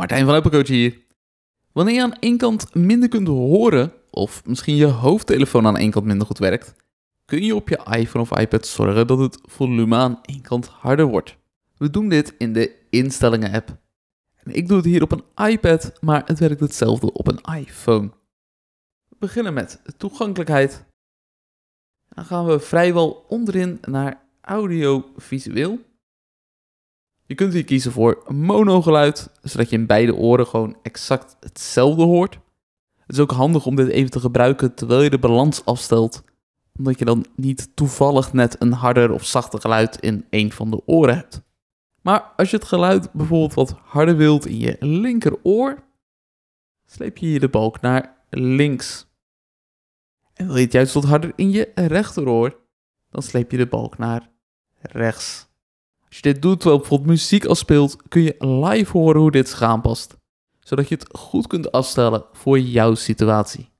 Martijn van Uppercoach hier. Wanneer je aan één kant minder kunt horen, of misschien je hoofdtelefoon aan één kant minder goed werkt, kun je op je iPhone of iPad zorgen dat het volume aan één kant harder wordt. We doen dit in de instellingen app. ik doe het hier op een iPad, maar het werkt hetzelfde op een iPhone. We beginnen met toegankelijkheid. Dan gaan we vrijwel onderin naar audiovisueel. Je kunt hier kiezen voor monogeluid, zodat je in beide oren gewoon exact hetzelfde hoort. Het is ook handig om dit even te gebruiken terwijl je de balans afstelt, omdat je dan niet toevallig net een harder of zachter geluid in een van de oren hebt. Maar als je het geluid bijvoorbeeld wat harder wilt in je linkeroor, sleep je hier de balk naar links. En wil je het juist wat harder in je rechteroor, dan sleep je de balk naar rechts. Als je dit doet terwijl bijvoorbeeld muziek al speelt, kun je live horen hoe dit schaam past. Zodat je het goed kunt afstellen voor jouw situatie.